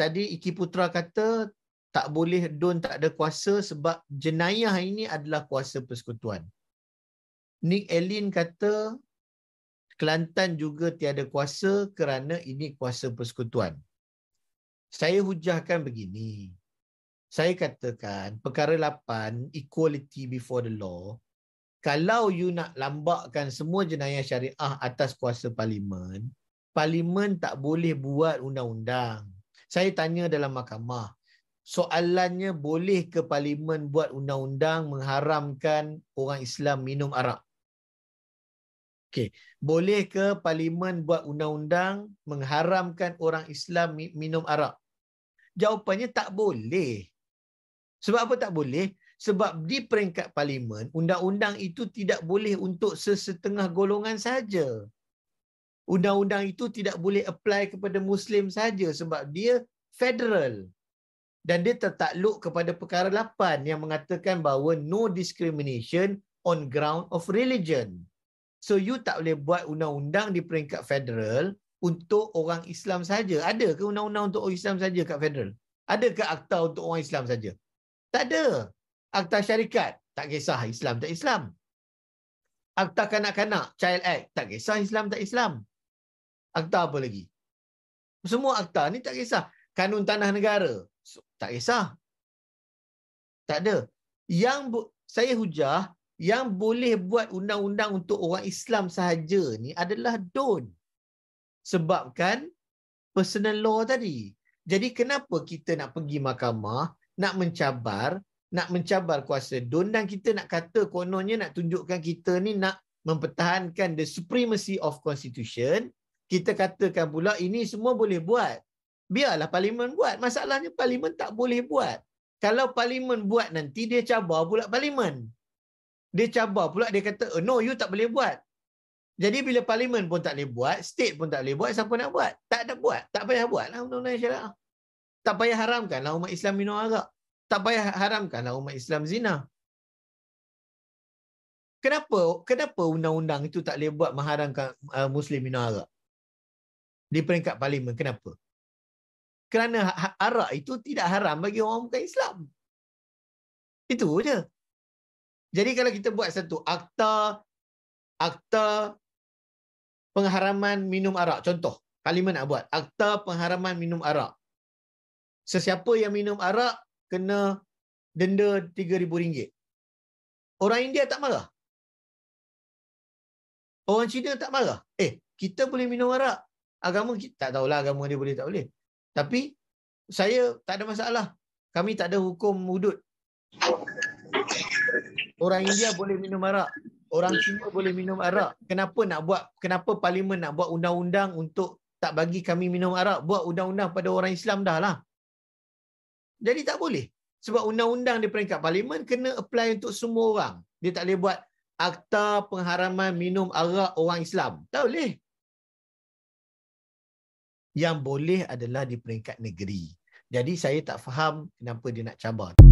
tadi Iki Putra kata tak boleh don tak ada kuasa sebab jenayah ini adalah kuasa persekutuan. Nick Elin kata Kelantan juga tiada kuasa kerana ini kuasa persekutuan. Saya hujahkan begini. Saya katakan perkara 8 equality before the law kalau you nak lambakkan semua jenayah syariah atas kuasa parlimen, parlimen tak boleh buat undang-undang saya tanya dalam mahkamah soalannya boleh ke parlimen buat undang-undang mengharamkan orang Islam minum arak okey boleh ke parlimen buat undang-undang mengharamkan orang Islam minum arak jawapannya tak boleh sebab apa tak boleh sebab di peringkat parlimen undang-undang itu tidak boleh untuk sesetengah golongan saja undang-undang itu tidak boleh apply kepada Muslim saja sebab dia federal dan dia tertakluk kepada perkara 8 yang mengatakan bahawa no discrimination on ground of religion. So you tak boleh buat undang-undang di peringkat federal untuk orang Islam saja. Ada ke undang-undang untuk orang Islam saja kat federal? Ada ke akta untuk orang Islam saja? Tak ada. Akta syarikat tak kisah Islam tak Islam. Akta kanak-kanak, Child Act, tak kisah Islam tak Islam akta apa lagi? Semua akta ni tak kisah. Kanun tanah negara. tak kisah. Tak ada. Yang saya hujah, yang boleh buat undang-undang untuk orang Islam sahaja ni adalah don. Sebabkan personal law tadi. Jadi kenapa kita nak pergi mahkamah, nak mencabar, nak mencabar kuasa don dan kita nak kata kononnya nak tunjukkan kita ni nak mempertahankan the supremacy of constitution, kita katakan pula ini semua boleh buat. Biarlah parlimen buat. Masalahnya parlimen tak boleh buat. Kalau parlimen buat nanti dia cabar pula parlimen. Dia cabar pula dia kata oh, no you tak boleh buat. Jadi bila parlimen pun tak boleh buat, state pun tak boleh buat, siapa nak buat? Tak ada buat. Tak payah buat lah. undang-undang syariah. Tak payah haramkanlah umat Islam minum arak. Tak payah haramkanlah umat Islam zina. Kenapa kenapa undang-undang itu tak boleh buat mengharamkan uh, muslim minum arak? di peringkat parlimen. Kenapa? Kerana ha, ha, arak itu tidak haram bagi orang bukan Islam. Itu saja. Jadi kalau kita buat satu akta akta pengharaman minum arak. Contoh, parlimen nak buat akta pengharaman minum arak. Sesiapa yang minum arak kena denda RM3,000. Orang India tak marah. Orang Cina tak marah. Eh, kita boleh minum arak agama kita tak tahulah agama dia boleh tak boleh. Tapi saya tak ada masalah. Kami tak ada hukum hudud. Orang India boleh minum arak. Orang Cina boleh minum arak. Kenapa nak buat kenapa parlimen nak buat undang-undang untuk tak bagi kami minum arak? Buat undang-undang pada orang Islam dah lah. Jadi tak boleh. Sebab undang-undang di peringkat parlimen kena apply untuk semua orang. Dia tak boleh buat akta pengharaman minum arak orang Islam. Tak boleh yang boleh adalah di peringkat negeri. Jadi saya tak faham kenapa dia nak cabar.